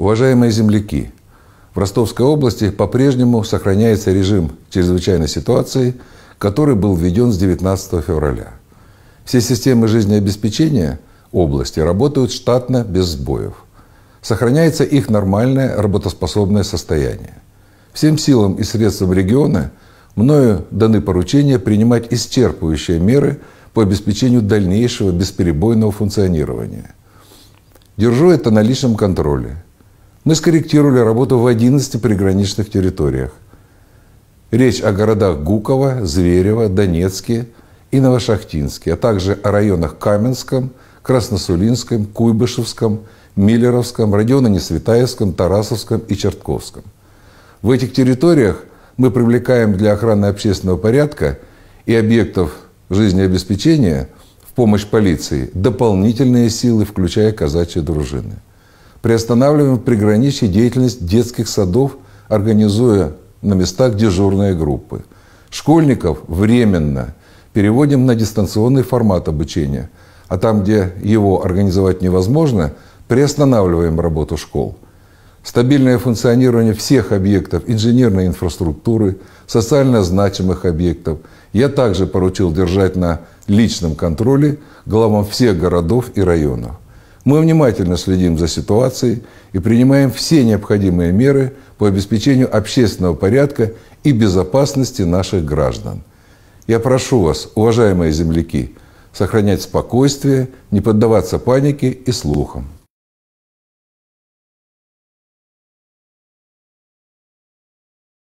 Уважаемые земляки, в Ростовской области по-прежнему сохраняется режим чрезвычайной ситуации, который был введен с 19 февраля. Все системы жизнеобеспечения области работают штатно, без сбоев. Сохраняется их нормальное работоспособное состояние. Всем силам и средствам региона мною даны поручения принимать исчерпывающие меры по обеспечению дальнейшего бесперебойного функционирования. Держу это на личном контроле – мы скорректировали работу в 11 приграничных территориях. Речь о городах Гуково, Зверево, Донецке и Новошахтинске, а также о районах Каменском, Красносулинском, Куйбышевском, Миллеровском, районе Несветаевском, Тарасовском и Чертковском. В этих территориях мы привлекаем для охраны общественного порядка и объектов жизнеобеспечения в помощь полиции дополнительные силы, включая казачьи дружины приостанавливаем в приграничье деятельность детских садов, организуя на местах дежурные группы. Школьников временно переводим на дистанционный формат обучения, а там, где его организовать невозможно, приостанавливаем работу школ. Стабильное функционирование всех объектов инженерной инфраструктуры, социально значимых объектов я также поручил держать на личном контроле главам всех городов и районов. Мы внимательно следим за ситуацией и принимаем все необходимые меры по обеспечению общественного порядка и безопасности наших граждан. Я прошу вас, уважаемые земляки, сохранять спокойствие, не поддаваться панике и слухам.